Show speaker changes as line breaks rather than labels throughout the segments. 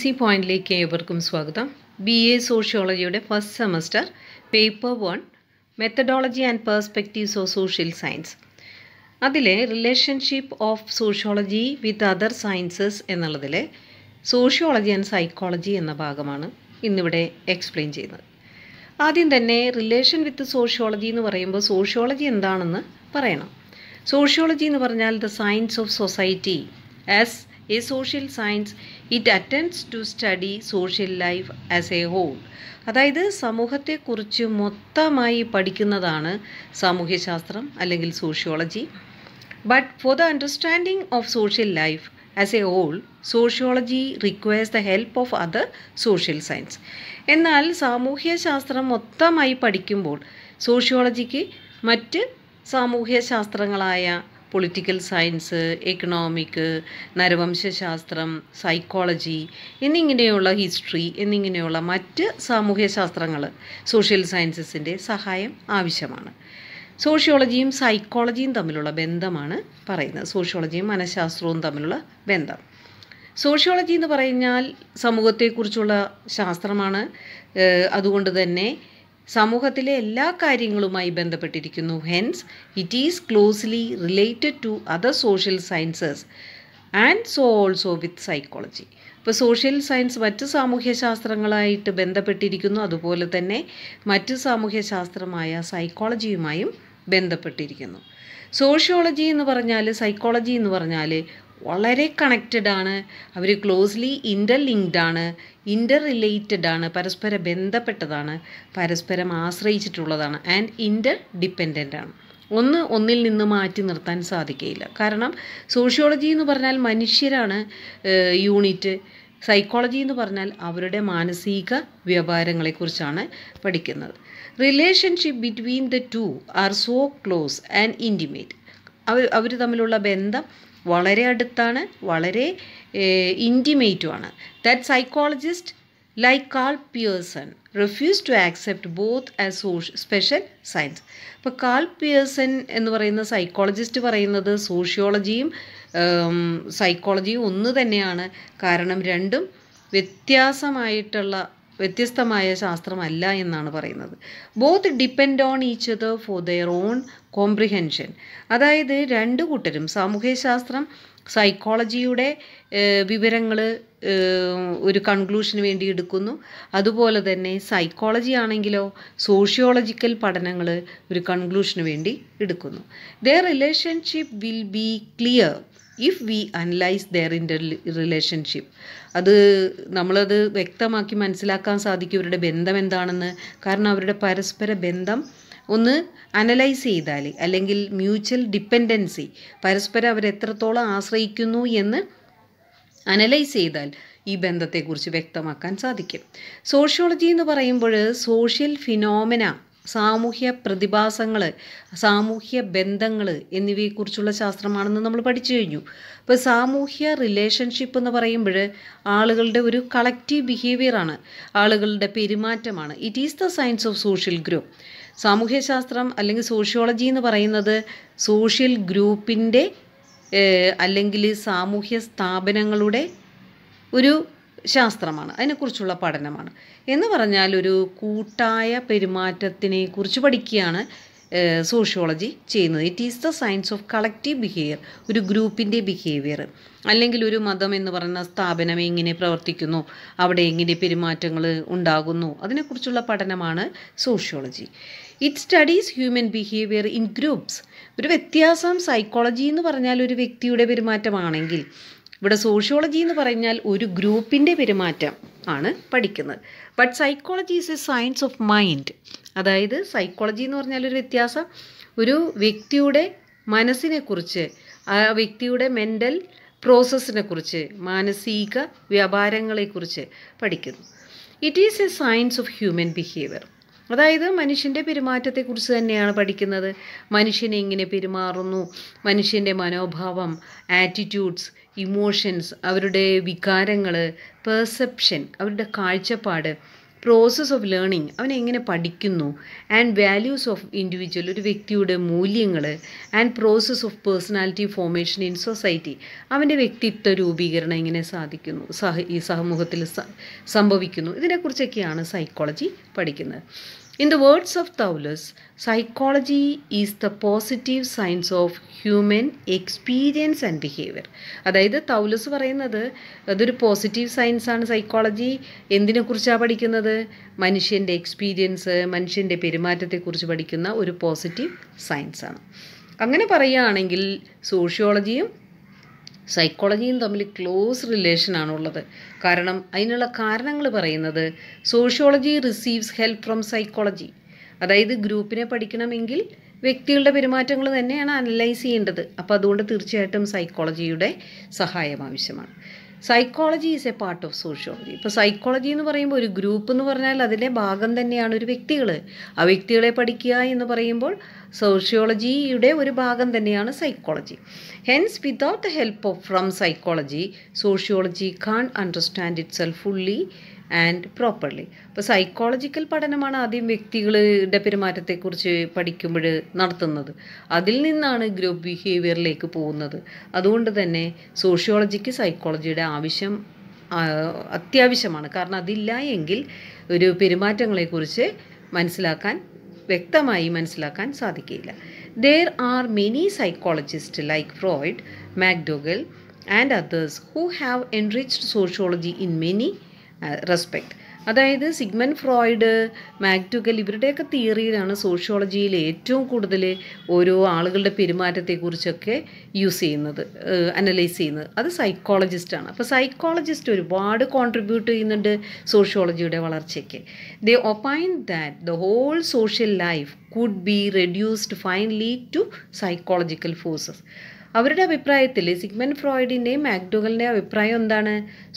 C e പോയിന്റിലേക്ക് ഏവർക്കും സ്വാഗതം ബി എ സോഷ്യോളജിയുടെ first semester paper one methodology and perspectives of social science അതിലെ relationship of sociology with other sciences എന്നുള്ളതിലെ sociology and psychology എന്ന ഭാഗമാണ് ഇന്നിവിടെ എക്സ്പ്ലെയിൻ ചെയ്യുന്നത് ആദ്യം തന്നെ റിലേഷൻ വിത്ത് സോഷ്യോളജി എന്ന് പറയുമ്പോൾ സോഷ്യോളജി എന്താണെന്ന് പറയണം സോഷ്യോളജി എന്ന് പറഞ്ഞാൽ the science of society as ഈ social science it attempts to study social life as a whole അതായത് സമൂഹത്തെക്കുറിച്ച് മൊത്തമായി പഠിക്കുന്നതാണ് സാമൂഹ്യശാസ്ത്രം അല്ലെങ്കിൽ sociology but for the understanding of social life as a whole sociology requires the help of other social science എന്നാൽ സാമൂഹ്യശാസ്ത്രം മൊത്തമായി പഠിക്കുമ്പോൾ സോഷ്യോളജിക്ക് മറ്റ് സാമൂഹ്യശാസ്ത്രങ്ങളായ പൊളിറ്റിക്കൽ സയൻസ് എക്കണോമിക് നരവംശാസ്ത്രം സൈക്കോളജി എന്നിങ്ങനെയുള്ള ഹിസ്റ്ററി എന്നിങ്ങനെയുള്ള മറ്റ് സാമൂഹ്യ ശാസ്ത്രങ്ങൾ സോഷ്യൽ സയൻസസിൻ്റെ സഹായം ആവശ്യമാണ് സോഷ്യോളജിയും സൈക്കോളജിയും തമ്മിലുള്ള ബന്ധമാണ് പറയുന്നത് സോഷ്യോളജിയും മനഃശാസ്ത്രവും തമ്മിലുള്ള ബന്ധം സോഷ്യോളജി എന്ന് പറഞ്ഞാൽ സമൂഹത്തെക്കുറിച്ചുള്ള ശാസ്ത്രമാണ് അതുകൊണ്ട് തന്നെ സമൂഹത്തിലെ എല്ലാ കാര്യങ്ങളുമായി ബന്ധപ്പെട്ടിരിക്കുന്നു hence it is closely related to other social sciences and so also with psychology ഇപ്പോൾ സോഷ്യൽ സയൻസ് മറ്റ് സാമൂഹ്യ ശാസ്ത്രങ്ങളായിട്ട് ബന്ധപ്പെട്ടിരിക്കുന്നു അതുപോലെ തന്നെ മറ്റ് സാമൂഹ്യ ശാസ്ത്രമായ സൈക്കോളജിയുമായും ബന്ധപ്പെട്ടിരിക്കുന്നു സോഷ്യോളജി എന്ന് പറഞ്ഞാൽ സൈക്കോളജി എന്ന് പറഞ്ഞാൽ വളരെ കണക്റ്റഡ് ആണ് അവർ ക്ലോസ്ലി ഇൻ്റർലിങ്ക്ഡ് ആണ് ഇൻ്റർ റിലേറ്റഡ് ആണ് പരസ്പര ബന്ധപ്പെട്ടതാണ് പരസ്പരം ആശ്രയിച്ചിട്ടുള്ളതാണ് ആൻഡ് ഇൻ്റർ ഡിപ്പെൻഡൻ്റ് ആണ് ഒന്ന് ഒന്നിൽ നിന്ന് മാറ്റി നിർത്താൻ സാധിക്കുകയില്ല കാരണം സോഷ്യോളജി എന്ന് പറഞ്ഞാൽ മനുഷ്യരാണ് യൂണിറ്റ് സൈക്കോളജി എന്ന് പറഞ്ഞാൽ അവരുടെ മാനസിക വ്യവഹാരങ്ങളെക്കുറിച്ചാണ് പഠിക്കുന്നത് relationship between the two are so close and intimate അവർ അവർ തമ്മിലുള്ള ബന്ധം വളരെ അടുത്താണ് വളരെ ഇൻറ്റിമേറ്റുമാണ് that psychologist like Karl Pearson refuse to accept both as social special science ഇപ്പോൾ കാൾ പിയേഴ്സൺ എന്ന് പറയുന്ന സൈക്കോളജിസ്റ്റ് പറയുന്നത് സോഷ്യോളജിയും സൈക്കോളജിയും ഒന്ന് തന്നെയാണ് കാരണം രണ്ടും വ്യത്യാസമായിട്ടുള്ള വ്യത്യസ്തമായ ശാസ്ത്രമല്ല എന്നാണ് പറയുന്നത് both depend on each other for their own comprehension അതായത് രണ്ട് കൂട്ടരും സാമൂഹ്യശാസ്ത്രം സൈക്കോളജിയുടെ വിവരങ്ങൾ ഒരു കൺക്ലൂഷന് വേണ്ടി എടുക്കുന്നു അതുപോലെ തന്നെ സൈക്കോളജി ആണെങ്കിലോ സോഷ്യോളജിക്കൽ പഠനങ്ങൾ ഒരു കൺക്ലൂഷന് വേണ്ടി എടുക്കുന്നു there relationship will be clear if we analyse their interrelationship അത് നമ്മളത് വ്യക്തമാക്കി മനസ്സിലാക്കാൻ സാധിക്കും ഇവരുടെ ബന്ധം എന്താണെന്ന് കാരണം അവരുടെ പരസ്പര ബന്ധം ഒന്ന് അനലൈസ് ചെയ്താൽ അല്ലെങ്കിൽ മ്യൂച്വൽ ഡിപ്പെൻഡൻസി പരസ്പരം അവരെത്രത്തോളം ആശ്രയിക്കുന്നു എന്ന് അനലൈസ് ചെയ്താൽ ഈ ബന്ധത്തെക്കുറിച്ച് വ്യക്തമാക്കാൻ സാധിക്കും സോഷ്യോളജി എന്ന് പറയുമ്പോൾ സോഷ്യൽ ഫിനോമിന സാമൂഹ്യ പ്രതിഭാസങ്ങൾ സാമൂഹ്യ ബന്ധങ്ങൾ എന്നിവയെക്കുറിച്ചുള്ള ശാസ്ത്രമാണെന്ന് നമ്മൾ പഠിച്ചു കഴിഞ്ഞു ഇപ്പോൾ സാമൂഹ്യ റിലേഷൻഷിപ്പ് എന്ന് പറയുമ്പോൾ ആളുകളുടെ ഒരു കളക്റ്റീവ് ബിഹേവിയറാണ് ആളുകളുടെ പെരുമാറ്റമാണ് it is the science of social group സാമൂഹ്യശാസ്ത്രം അല്ലെങ്കിൽ സോഷ്യോളജി എന്ന് പറയുന്നത് സോഷ്യൽ ഗ്രൂപ്പിൻ്റെ അല്ലെങ്കിൽ സാമൂഹ്യ സ്ഥാപനങ്ങളുടെ ഒരു ശാസ്ത്രമാണ് അതിനെക്കുറിച്ചുള്ള പഠനമാണ് എന്ന് പറഞ്ഞാൽ ഒരു കൂട്ടായ പെരുമാറ്റത്തിനെ കുറിച്ച് പഠിക്കുകയാണ് സോഷ്യോളജി ചെയ്യുന്നത് it is the science of collective behaviour ഒരു ഗ്രൂപ്പിൻ്റെ ബിഹേവിയർ അല്ലെങ്കിൽ ഒരു മതം എന്ന് പറയുന്ന സ്ഥാപനം എങ്ങനെ പ്രവർത്തിക്കുന്നു അവിടെ എങ്ങനെ പെരുമാറ്റങ്ങൾ ഉണ്ടാകുന്നു അതിനെക്കുറിച്ചുള്ള പഠനമാണ് sociology it studies human behaviour in groups ഒരു വ്യത്യാസം സൈക്കോളജി എന്ന് പറഞ്ഞാൽ ഒരു വ്യക്തിയുടെ പെരുമാറ്റമാണെങ്കിൽ ഇവിടെ സോഷ്യോളജി എന്ന് പറഞ്ഞാൽ ഒരു ഗ്രൂപ്പിൻ്റെ പെരുമാറ്റം ആണ് പഠിക്കുന്നത് but psychology is a science of mind അതായത് സൈക്കോളജി എന്ന് പറഞ്ഞാൽ ഒരു വ്യത്യാസം ഒരു വ്യക്തിയുടെ മനസ്സിനെക്കുറിച്ച് ആ വ്യക്തിയുടെ മെൻ്റൽ പ്രോസസ്സിനെ കുറിച്ച് മാനസിക വ്യാപാരങ്ങളെക്കുറിച്ച് പഠിക്കുന്നു it is a science of human behaviour അതായത് മനുഷ്യൻ്റെ പെരുമാറ്റത്തെക്കുറിച്ച് തന്നെയാണ് പഠിക്കുന്നത് മനുഷ്യൻ എങ്ങനെ പെരുമാറുന്നു മനുഷ്യൻ്റെ മനോഭാവം ആറ്റിറ്റ്യൂഡ്സ് ഇമോഷൻസ് അവരുടെ വികാരങ്ങൾ പെർസെപ്ഷൻ അവരുടെ കാഴ്ചപ്പാട് പ്രോസസ്സ് ഓഫ് ലേണിംഗ് അവനെങ്ങനെ എങ്ങനെ പഠിക്കുന്നു ആൻഡ് വാല്യൂസ് ഓഫ് ഇൻഡിവിജ്വൽ ഒരു വ്യക്തിയുടെ മൂല്യങ്ങൾ and process of personality formation in society അവൻ്റെ വ്യക്തിത്വ രൂപീകരണം എങ്ങനെ സാധിക്കുന്നു സഹ ഈ സമൂഹത്തിൽ സംഭവിക്കുന്നു ഇതിനെക്കുറിച്ചൊക്കെയാണ് സൈക്കോളജി പഠിക്കുന്നത് in the words of Thouless psychology is the positive science of human experience and behaviour അതായത് തൗലസ് പറയുന്നത് അതൊരു പോസിറ്റീവ് സയൻസാണ് സൈക്കോളജി എന്തിനെക്കുറിച്ചാണ് പഠിക്കുന്നത് മനുഷ്യൻ്റെ എക്സ്പീരിയൻസ് മനുഷ്യൻ്റെ പെരുമാറ്റത്തെക്കുറിച്ച് പഠിക്കുന്ന ഒരു പോസിറ്റീവ് സയൻസാണ് അങ്ങനെ പറയുകയാണെങ്കിൽ സോഷ്യോളജിയും സൈക്കോളജിയും തമ്മിൽ ക്ലോസ് റിലേഷനാണുള്ളത് കാരണം അതിനുള്ള കാരണങ്ങൾ പറയുന്നത് sociology receives help from psychology അതായത് ഗ്രൂപ്പിനെ പഠിക്കണമെങ്കിൽ വ്യക്തികളുടെ പെരുമാറ്റങ്ങൾ തന്നെയാണ് അനലൈസ് ചെയ്യേണ്ടത് അപ്പോൾ അതുകൊണ്ട് തീർച്ചയായിട്ടും സൈക്കോളജിയുടെ സഹായം ആവശ്യമാണ് psychology is a part of sociology ഇപ്പോൾ സൈക്കോളജി എന്ന് പറയുമ്പോൾ ഒരു ഗ്രൂപ്പ് എന്ന് പറഞ്ഞാൽ അതിലെ ഭാഗം തന്നെയാണ് ഒരു വ്യക്തികൾ ആ വ്യക്തികളെ പഠിക്കുക എന്ന് പറയുമ്പോൾ സോഷ്യോളജിയുടെ ഒരു ഭാഗം തന്നെയാണ് psychology hence without help of from psychology sociology can understand itself fully and properly അപ്പോൾ സൈക്കോളജിക്കൽ പഠനമാണ് ആദ്യം വ്യക്തികളുടെ പെരുമാറ്റത്തെക്കുറിച്ച് പഠിക്കുമ്പോൾ നടത്തുന്നത് അതിൽ നിന്നാണ് ഗ്രൂപ്പ് ബിഹേവിയറിലേക്ക് പോകുന്നത് അതുകൊണ്ട് തന്നെ സോഷ്യോളജിക്ക് സൈക്കോളജിയുടെ ആവശ്യം അത്യാവശ്യമാണ് കാരണം അതില്ല എങ്കിൽ ഒരു പെരുമാറ്റങ്ങളെക്കുറിച്ച് മനസ്സിലാക്കാൻ വ്യക്തമായി മനസ്സിലാക്കാൻ സാധിക്കില്ല there are many psychologist like Freud McDougall and others who have enriched sociology in many respect അതായത് സിഗ്മൻ ഫ്രോയിഡ് മാഗ്ടുകൽ ഇവരുടെയൊക്കെ തിയറിയിലാണ് സോഷ്യോളജിയിൽ ഏറ്റവും കൂടുതൽ ഓരോ ആളുകളുടെ പെരുമാറ്റത്തെക്കുറിച്ചൊക്കെ യൂസ് ചെയ്യുന്നത് അനലൈസ് ചെയ്യുന്നത് അത് സൈക്കോളജിസ്റ്റാണ് അപ്പോൾ സൈക്കോളജിസ്റ്റ് ഒരുപാട് കോൺട്രിബ്യൂട്ട് ചെയ്യുന്നുണ്ട് സോഷ്യോളജിയുടെ വളർച്ചയ്ക്ക് they opine that the whole social life could be reduced finally to psychological forces അവരുടെ അഭിപ്രായത്തിൽ സിഗ്മൻ ഫ്രോയിഡിൻ്റെയും മാക്ഡുഗലിൻ്റെയും അഭിപ്രായം എന്താണ്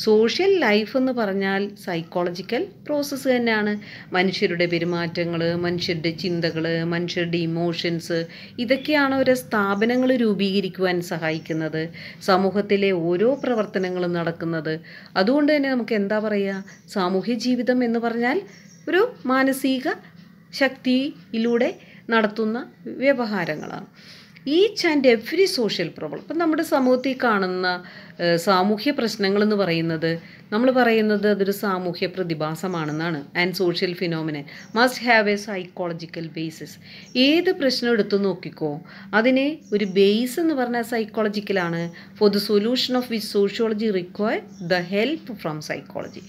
സോഷ്യൽ ലൈഫ് എന്ന് പറഞ്ഞാൽ സൈക്കോളജിക്കൽ പ്രോസസ്സ് തന്നെയാണ് മനുഷ്യരുടെ പെരുമാറ്റങ്ങൾ മനുഷ്യരുടെ ചിന്തകൾ മനുഷ്യരുടെ ഇമോഷൻസ് ഇതൊക്കെയാണ് ഓരോ സ്ഥാപനങ്ങൾ രൂപീകരിക്കുവാൻ സഹായിക്കുന്നത് സമൂഹത്തിലെ ഓരോ പ്രവർത്തനങ്ങളും നടക്കുന്നത് അതുകൊണ്ട് തന്നെ നമുക്ക് എന്താ പറയുക സാമൂഹ്യ ജീവിതം എന്ന് പറഞ്ഞാൽ ഒരു മാനസിക ശക്തിയിലൂടെ നടത്തുന്ന വ്യവഹാരങ്ങളാണ് each and every social problem ഇപ്പം നമ്മുടെ സമൂഹത്തിൽ കാണുന്ന സാമൂഹ്യ പ്രശ്നങ്ങൾ എന്ന് പറയുന്നത് നമ്മൾ പറയുന്നത് അതൊരു സാമൂഹ്യ പ്രതിഭാസമാണെന്നാണ് and social phenomena must have a psychological basis ഏത് പ്രശ്നം എടുത്തു നോക്കിക്കോ അതിനെ ഒരു ബേസ് എന്ന് പറഞ്ഞാൽ സൈക്കോളജിക്കലാണ് for the solution of which sociology require the help from psychology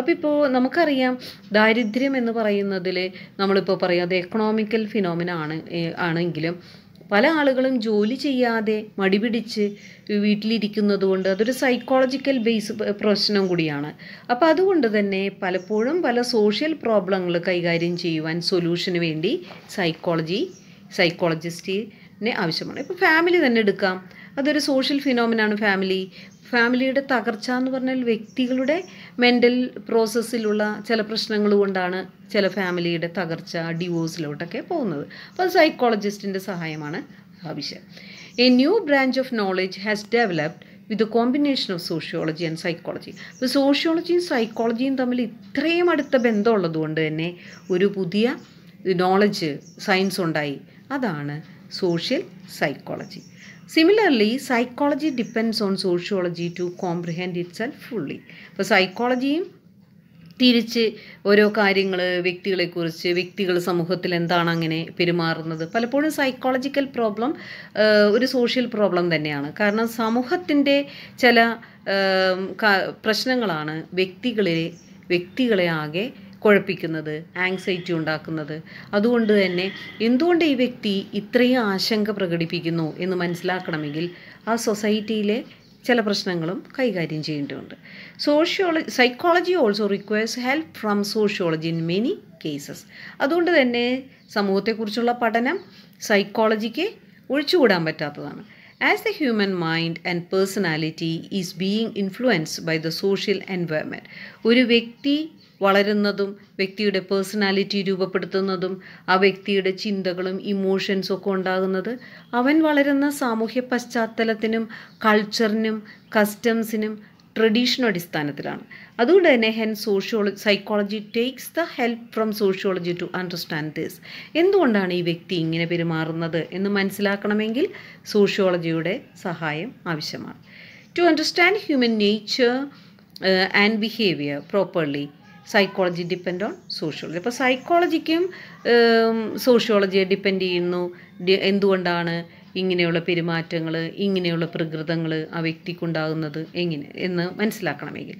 അപ്പോൾ ഇപ്പോൾ നമുക്കറിയാം ദാരിദ്ര്യം എന്ന് പറയുന്നതിൽ നമ്മളിപ്പോൾ പറയും അത് എക്കണോമിക്കൽ ഫിനോമിന ആണ് ആണെങ്കിലും പല ആളുകളും ജോലി ചെയ്യാതെ മടിപിടിച്ച് വീട്ടിലിരിക്കുന്നത് കൊണ്ട് അതൊരു സൈക്കോളജിക്കൽ ബേസ് പ്രശ്നം കൂടിയാണ് അപ്പോൾ അതുകൊണ്ട് തന്നെ പലപ്പോഴും പല സോഷ്യൽ പ്രോബ്ലങ്ങൾ കൈകാര്യം ചെയ്യുവാൻ സൊല്യൂഷന് വേണ്ടി സൈക്കോളജി സൈക്കോളജിസ്റ്റിനെ ആവശ്യമാണ് ഇപ്പോൾ ഫാമിലി തന്നെ എടുക്കാം അതൊരു സോഷ്യൽ ഫിനോമിനാണ് ഫാമിലി ഫാമിലിയുടെ തകർച്ച എന്ന് പറഞ്ഞാൽ വ്യക്തികളുടെ മെൻ്റൽ പ്രോസസ്സിലുള്ള ചില പ്രശ്നങ്ങൾ കൊണ്ടാണ് ചില ഫാമിലിയുടെ തകർച്ച ഡിവോഴ്സിലോട്ടൊക്കെ പോകുന്നത് അപ്പോൾ അത് സൈക്കോളജിസ്റ്റിൻ്റെ സഹായമാണ് ആവശ്യം a new branch of knowledge has developed with combination of sociology and psychology അപ്പോൾ സോഷ്യോളജിയും സൈക്കോളജിയും തമ്മിൽ ഇത്രയും അടുത്ത ബന്ധമുള്ളത് കൊണ്ട് തന്നെ ഒരു പുതിയ നോളജ് സയൻസ് ഉണ്ടായി അതാണ് social psychology similarly psychology depends on sociology to comprehend itself fully അപ്പോൾ സൈക്കോളജിയും തിരിച്ച് ഓരോ കാര്യങ്ങൾ വ്യക്തികളെക്കുറിച്ച് വ്യക്തികൾ സമൂഹത്തിൽ എന്താണ് അങ്ങനെ പെരുമാറുന്നത് പലപ്പോഴും സൈക്കോളജിക്കൽ പ്രോബ്ലം ഒരു സോഷ്യൽ പ്രോബ്ലം തന്നെയാണ് കാരണം സമൂഹത്തിൻ്റെ ചില പ്രശ്നങ്ങളാണ് വ്യക്തികളെ വ്യക്തികളെ ആകെ കുഴപ്പിക്കുന്നത് ആങ്സൈറ്റി ഉണ്ടാക്കുന്നത് അതുകൊണ്ട് തന്നെ എന്തുകൊണ്ട് ഈ വ്യക്തി ഇത്രയും ആശങ്ക പ്രകടിപ്പിക്കുന്നു എന്ന് മനസ്സിലാക്കണമെങ്കിൽ ആ സൊസൈറ്റിയിലെ ചില പ്രശ്നങ്ങളും കൈകാര്യം ചെയ്യേണ്ടതുണ്ട് sociology psychology also requires help from sociology in many cases അതുകൊണ്ട് തന്നെ സമൂഹത്തെക്കുറിച്ചുള്ള പഠനം സൈക്കോളജിക്ക് ഒഴിച്ചുകൂടാൻ പറ്റാത്തതാണ് as the human mind and personality is being influenced by the social environment ഒരു വ്യക്തി വളരുന്നതും വ്യക്തിയുടെ പേഴ്സണാലിറ്റി രൂപപ്പെടുത്തുന്നതും ആ വ്യക്തിയുടെ ചിന്തകളും ഇമോഷൻസും ഒക്കെ ഉണ്ടാകുന്നത് അവൻ വളരുന്ന സാമൂഹ്യ പശ്ചാത്തലത്തിനും കൾച്ചറിനും കസ്റ്റംസിനും ട്രഡീഷനും അടിസ്ഥാനത്തിലാണ് അതുകൊണ്ട് തന്നെ hence sociology psychology takes the help from sociology to understand this എന്തുകൊണ്ടാണ് ഈ വ്യക്തി ഇങ്ങനെ പെരുമാറുന്നത് എന്ന് മനസ്സിലാക്കണമെങ്കിൽ സോഷ്യോളജിയുടെ സഹായം ആവശ്യമാണ് to understand human nature and behaviour properly psychology depend on sociology അപ്പോൾ സൈക്കോളജിക്കും സോഷ്യോളജിയെ ഡിപ്പെൻഡ് ചെയ്യുന്നു എന്തുകൊണ്ടാണ് ഇങ്ങനെയുള്ള പെരുമാറ്റങ്ങൾ ഇങ്ങനെയുള്ള പ്രകൃതങ്ങൾ ആ വ്യക്തിക്കുണ്ടാകുന്നത് എങ്ങനെ എന്ന് മനസ്സിലാക്കണമെങ്കിൽ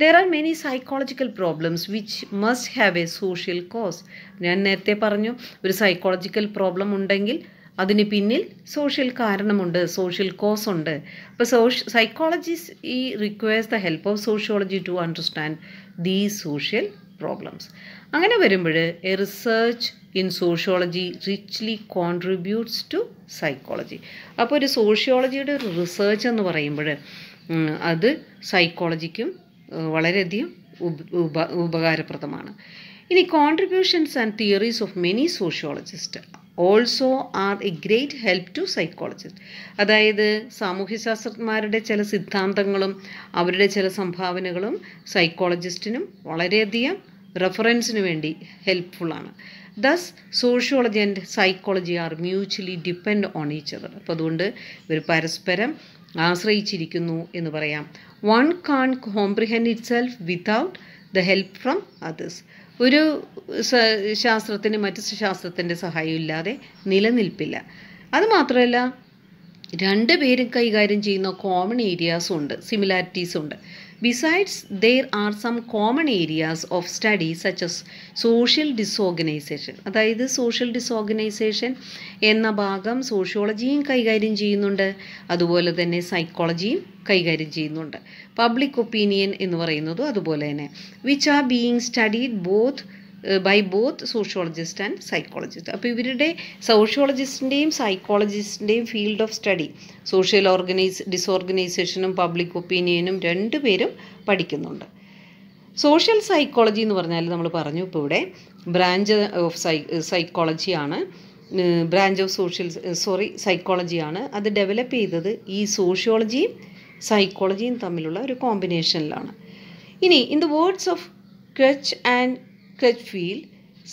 there are many psychological problems which must have a social cause ഞാൻ നേരത്തെ പറഞ്ഞു ഒരു സൈക്കോളജിക്കൽ പ്രോബ്ലം ഉണ്ടെങ്കിൽ അതിന് പിന്നിൽ സോഷ്യൽ കാരണമുണ്ട് സോഷ്യൽ കോസ് ഉണ്ട് അപ്പോൾ സോഷ്യ സൈക്കോളജിസ് ഈ requires the help of sociology to understand these social problems അങ്ങനെ വരുമ്പോൾ a research in sociology richly contributes to psychology അപ്പോൾ ഒരു സോഷ്യോളജിയുടെ ഒരു റിസേർച്ച് എന്ന് പറയുമ്പോൾ അത് സൈക്കോളജിക്കും വളരെയധികം ഉപ ഉപകാരപ്രദമാണ് ഇനി contributions and theories of many sociologist also are a great help to psychologist അതായത് സാമൂഹ്യശാസ്ത്രജ്ഞന്മാരുടെ ചില സിദ്ധാന്തങ്ങളും അവരുടെ ചില സംഭാവനകളും സൈക്കോളജിസ്റ്റിനും വളരെയധികം റെഫറൻസിന് വേണ്ടി ഹെൽപ്ഫുള്ളാണ് thus sociology and psychology are mutually depend on each other അപ്പോൾ അതുകൊണ്ട് ഇവർ പരസ്പരം ആശ്രയിച്ചിരിക്കുന്നു എന്ന് പറയാം one can comprehend itself without the help from others ഒരു ശാസ്ത്രത്തിന് മറ്റ് ശാസ്ത്രത്തിൻ്റെ സഹായം ഇല്ലാതെ നിലനിൽപ്പില്ല അതുമാത്രമല്ല രണ്ട് പേരും കൈകാര്യം ചെയ്യുന്ന കോമൺ ഏരിയാസും ഉണ്ട് സിമിലാരിറ്റീസ് ഉണ്ട് Besides, there are some common areas of study such as social disorganization. അതായത് സോഷ്യൽ ഡിസോർഗനൈസേഷൻ എന്ന ഭാഗം സോഷ്യോളജിയും കൈകാര്യം ചെയ്യുന്നുണ്ട് അതുപോലെ തന്നെ സൈക്കോളജിയും കൈകാര്യം ചെയ്യുന്നുണ്ട് പബ്ലിക് ഒപ്പീനിയൻ എന്ന് പറയുന്നതും അതുപോലെ തന്നെ which are being studied both by both sociologist and psychologist അപ്പോൾ ഇവരുടെ സോഷ്യോളജിസ്റ്റിൻ്റെയും സൈക്കോളജിസ്റ്റിൻ്റെയും field of study social organise ഡിസോർഗനൈസേഷനും പബ്ലിക് ഒപ്പീനിയനും രണ്ടുപേരും പഠിക്കുന്നുണ്ട് സോഷ്യൽ സൈക്കോളജി എന്ന് പറഞ്ഞാൽ നമ്മൾ പറഞ്ഞു ഇപ്പോൾ ഇവിടെ ബ്രാഞ്ച് ഓഫ് സൈ സൈക്കോളജിയാണ് ബ്രാഞ്ച് ഓഫ് സോഷ്യൽ സോറി സൈക്കോളജിയാണ് അത് ഡെവലപ്പ് ചെയ്തത് ഈ സോഷ്യോളജിയും സൈക്കോളജിയും തമ്മിലുള്ള ഒരു കോമ്പിനേഷനിലാണ് ഇനി in the words of Krech and Crutchfield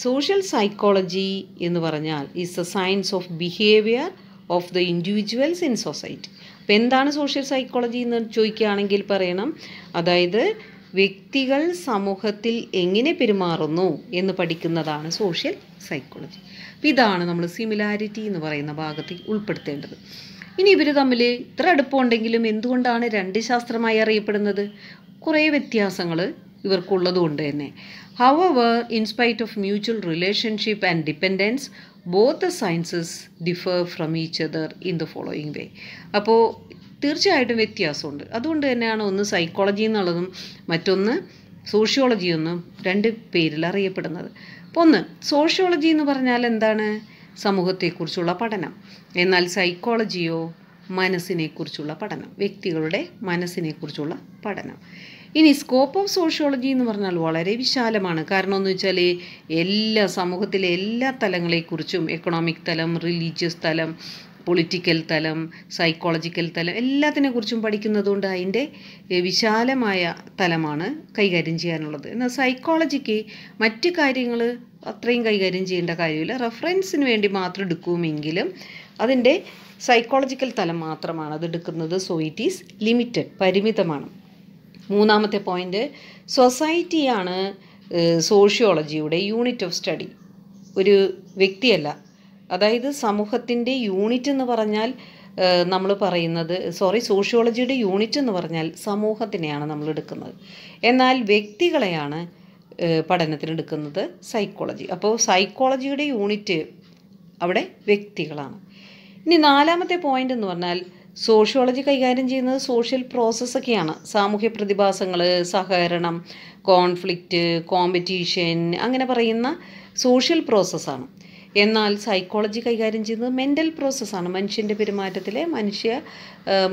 social psychology എന്ന് പറഞ്ഞാൽ is a science of behaviour of the individuals in society അപ്പോൾ എന്താണ് സോഷ്യൽ സൈക്കോളജി എന്ന് ചോദിക്കുകയാണെങ്കിൽ പറയണം അതായത് വ്യക്തികൾ സമൂഹത്തിൽ എങ്ങനെ പെരുമാറുന്നു എന്ന് പഠിക്കുന്നതാണ് സോഷ്യൽ സൈക്കോളജി അപ്പം ഇതാണ് നമ്മൾ സിമിലാരിറ്റി എന്ന് പറയുന്ന ഭാഗത്തിൽ ഉൾപ്പെടുത്തേണ്ടത് ഇനി ഇവർ തമ്മിൽ ഇത്ര അടുപ്പമുണ്ടെങ്കിലും എന്തുകൊണ്ടാണ് രണ്ട് ശാസ്ത്രമായി അറിയപ്പെടുന്നത് കുറേ വ്യത്യാസങ്ങൾ ഇവർക്കുള്ളതുകൊണ്ട് തന്നെ however in spite of mutual relationship and dependence both sciences differ from each other in the following way അപ്പോൾ തീർച്ചയായിട്ടും വ്യത്യാസമുണ്ട് അതുകൊണ്ട് തന്നെയാണ് ഒന്ന് സൈക്കോളജി എന്നുള്ളതും മറ്റൊന്ന് സോഷ്യോളജി എന്നും രണ്ട് പേരിൽ അറിയപ്പെടുന്നത് അപ്പോൾ ഒന്ന് സോഷ്യോളജി എന്ന് പറഞ്ഞാൽ എന്താണ് സമൂഹത്തെക്കുറിച്ചുള്ള പഠനം എന്നാൽ സൈക്കോളജിയോ മനസ്സിനെക്കുറിച്ചുള്ള പഠനം വ്യക്തികളുടെ മനസ്സിനെക്കുറിച്ചുള്ള പഠനം ഇനി സ്കോപ്പ് ഓഫ് സോഷ്യോളജി എന്ന് പറഞ്ഞാൽ വളരെ വിശാലമാണ് കാരണം എന്ന് വെച്ചാൽ എല്ലാ സമൂഹത്തിലെ എല്ലാ തലങ്ങളെക്കുറിച്ചും എക്കണോമിക് തലം റിലീജിയസ് തലം പൊളിറ്റിക്കൽ തലം സൈക്കോളജിക്കൽ തലം കുറിച്ചും പഠിക്കുന്നതുകൊണ്ട് അതിൻ്റെ വിശാലമായ തലമാണ് കൈകാര്യം ചെയ്യാനുള്ളത് എന്നാൽ സൈക്കോളജിക്ക് മറ്റ് കാര്യങ്ങൾ അത്രയും കൈകാര്യം ചെയ്യേണ്ട കാര്യമില്ല റെഫറൻസിന് വേണ്ടി മാത്രം എടുക്കുമെങ്കിലും അതിൻ്റെ സൈക്കോളജിക്കൽ തലം മാത്രമാണ് അത് എടുക്കുന്നത് സോ ഇറ്റ് ഈസ് ലിമിറ്റഡ് പരിമിതമാണ് മൂന്നാമത്തെ പോയിൻ്റ് സൊസൈറ്റിയാണ് സോഷ്യോളജിയുടെ യൂണിറ്റ് ഓഫ് സ്റ്റഡി ഒരു വ്യക്തിയല്ല അതായത് സമൂഹത്തിൻ്റെ യൂണിറ്റ് എന്ന് പറഞ്ഞാൽ നമ്മൾ പറയുന്നത് സോറി സോഷ്യോളജിയുടെ യൂണിറ്റ് എന്ന് പറഞ്ഞാൽ സമൂഹത്തിനെയാണ് നമ്മൾ എടുക്കുന്നത് എന്നാൽ വ്യക്തികളെയാണ് പഠനത്തിനെടുക്കുന്നത് സൈക്കോളജി അപ്പോൾ സൈക്കോളജിയുടെ യൂണിറ്റ് അവിടെ വ്യക്തികളാണ് ഇനി നാലാമത്തെ പോയിന്റ് എന്ന് പറഞ്ഞാൽ സോഷ്യോളജി കൈകാര്യം ചെയ്യുന്നത് സോഷ്യൽ പ്രോസസ്സൊക്കെയാണ് സാമൂഹ്യ പ്രതിഭാസങ്ങൾ സഹകരണം കോൺഫ്ലിക്റ്റ് കോമ്പറ്റീഷൻ അങ്ങനെ പറയുന്ന സോഷ്യൽ പ്രോസസ്സാണ് എന്നാൽ സൈക്കോളജി കൈകാര്യം ചെയ്യുന്നത് മെൻ്റൽ പ്രോസസ്സാണ് മനുഷ്യൻ്റെ പെരുമാറ്റത്തിലെ മനുഷ്യ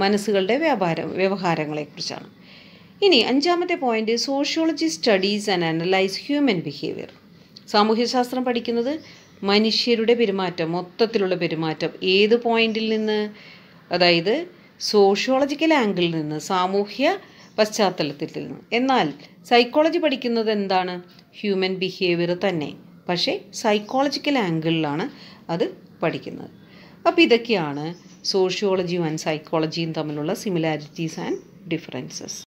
മനസ്സുകളുടെ വ്യാപാരം വ്യവഹാരങ്ങളെക്കുറിച്ചാണ് ഇനി അഞ്ചാമത്തെ point sociology studies and analyse human behaviour സാമൂഹ്യശാസ്ത്രം പഠിക്കുന്നത് മനുഷ്യരുടെ പെരുമാറ്റം മൊത്തത്തിലുള്ള പെരുമാറ്റം ഏത് പോയിന്റിൽ നിന്ന് അതായത് സോഷ്യോളജിക്കൽ ആംഗിളിൽ നിന്ന് സാമൂഹ്യ പശ്ചാത്തലത്തിൽ നിന്ന് എന്നാൽ സൈക്കോളജി പഠിക്കുന്നത് എന്താണ് ഹ്യൂമൻ ബിഹേവിയർ തന്നെ പക്ഷേ സൈക്കോളജിക്കൽ ആംഗിളിലാണ് അത് പഠിക്കുന്നത് അപ്പോൾ ഇതൊക്കെയാണ് സോഷ്യോളജിയും ആൻഡ് സൈക്കോളജിയും തമ്മിലുള്ള സിമിലാരിറ്റീസ് ആൻഡ് ഡിഫറൻസസ്